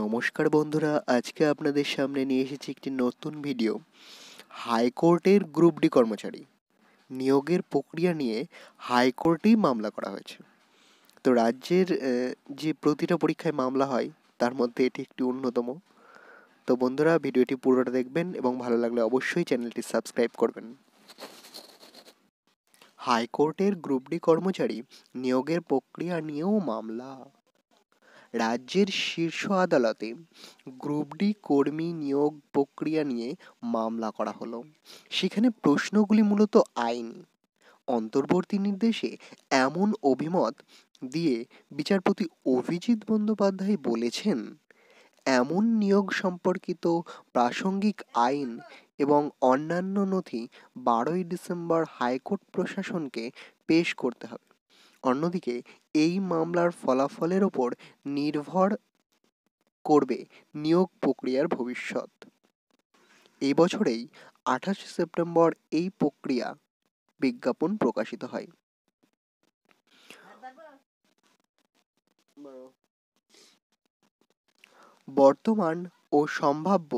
নমস্কার বন্ধুরা আজকে আপনাদের সামনে নিয়ে এসেছি একটি নতুন ভিডিও হাইকোর্টের গ্রুপ ডি কর্মচারী নিয়োগের প্রক্রিয়া নিয়ে হাইকোর্টেই মামলা করা হয়েছে তো রাজ্যের যে প্রতিটা পরীক্ষায় মামলা হয় তার মধ্যে এটি একটি অন্যতম তো বন্ধুরা ভিডিওটি পুরোটা দেখবেন এবং ভালো লাগলে অবশ্যই চ্যানেলটি সাবস্ক্রাইব করবেন হাইকোর্টের গ্রুপ ডি কর্মচারী নিয়োগের প্রক্রিয়া নিয়েও মামলা রাজ্যের শীর্ষ আদালতে গ্রুপ ডি কর্মী নিয়োগ প্রক্রিয়া নিয়ে মামলা করা হলো সেখানে প্রশ্নগুলি মূলত আইনি অন্তর্বর্তী নির্দেশে এমন অভিমত দিয়ে বিচারপতি অভিজিৎ বন্দ্যোপাধ্যায় বলেছেন এমন নিয়োগ সম্পর্কিত প্রাসঙ্গিক আইন এবং অন্যান্য নথি বারোই ডিসেম্বর হাইকোর্ট প্রশাসনকে পেশ করতে হবে অন্যদিকে এই মামলার ফলাফলের ওপর নির্ভর করবে নিয়োগ প্রক্রিয়ার ভবিষ্যৎ এই বছরেই আঠাশে সেপ্টেম্বর এই প্রক্রিয়া বিজ্ঞাপন প্রকাশিত হয় বর্তমান ও সম্ভাব্য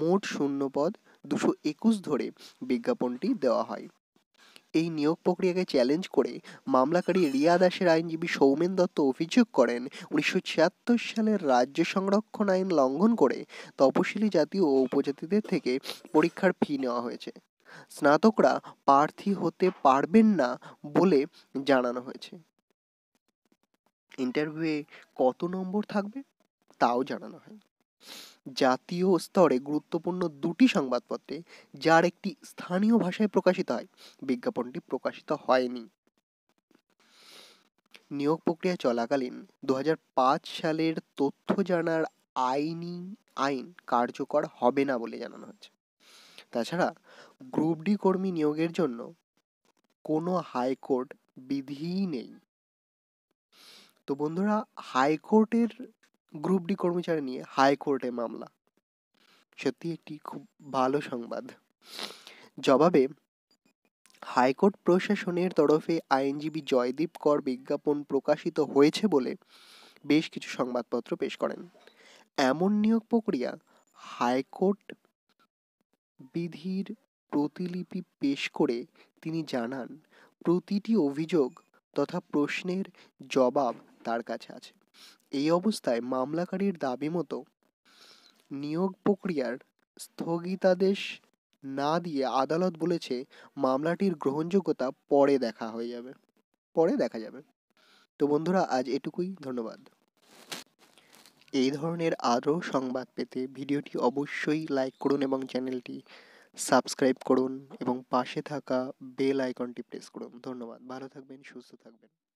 মোট শূন্যপদ দুশো একুশ ধরে বিজ্ঞাপনটি দেওয়া হয় এই নিয়োগ প্রক্রিয়াকে চ্যালেঞ্জ করে মামলাকারী রিয়া দাসের আইনজীবী সৌমেন দত্ত অভিযোগ করেন উনিশশো সালের রাজ্য সংরক্ষণ আইন লঙ্ঘন করে তপশিলি জাতি ও উপজাতিদের থেকে পরীক্ষার ফি নেওয়া হয়েছে স্নাতকরা প্রার্থী হতে পারবেন না বলে জানানো হয়েছে ইন্টারভিউয়ে কত নম্বর থাকবে তাও জানানো হয় জাতীয় স্তরে গুরুত্বপূর্ণ দুটি সংবাদপত্রে যার একটি স্থানীয় ভাষায় প্রকাশিত হয় বিজ্ঞাপনটি প্রকাশিত হয়নি নিয়োগ প্রক্রিয়া চলাকালীন দু সালের তথ্য জানার আইনি আইন কার্যকর হবে না বলে জানানো হয়েছে তাছাড়া গ্রুপ ডি কর্মী নিয়োগের জন্য কোনো হাইকোর্ট বিধিই নেই তো বন্ধুরা হাইকোর্টের গ্রুপ ডি কর্মচারী নিয়ে হাইকোর্টে মামলা সত্যি একটি খুব ভালো সংবাদ জবাবে হাইকোর্ট প্রশাসনের তরফে আইনজীবী জয়দীপ কর বিজ্ঞাপন প্রকাশিত হয়েছে বলে বেশ কিছু সংবাদপত্র পেশ করেন এমন নিয়োগ প্রক্রিয়া হাইকোর্ট বিধির প্রতিলিপি পেশ করে তিনি জানান প্রতিটি অভিযোগ তথা প্রশ্নের জবাব তার কাছে আছে এই অবস্থায় মামলাকারীর দাবি মতো নিয়োগ প্রক্রিয়ার স্থগিতাদেশ না দিয়ে আদালত বলেছে মামলাটির গ্রহণযোগ্যতা পরে দেখা হয়ে যাবে পরে দেখা যাবে তো বন্ধুরা আজ এটুকুই ধন্যবাদ এই ধরনের আরও সংবাদ পেতে ভিডিওটি অবশ্যই লাইক করুন এবং চ্যানেলটি সাবস্ক্রাইব করুন এবং পাশে থাকা বেল আইকনটি প্রেস করুন ধন্যবাদ ভালো থাকবেন সুস্থ থাকবেন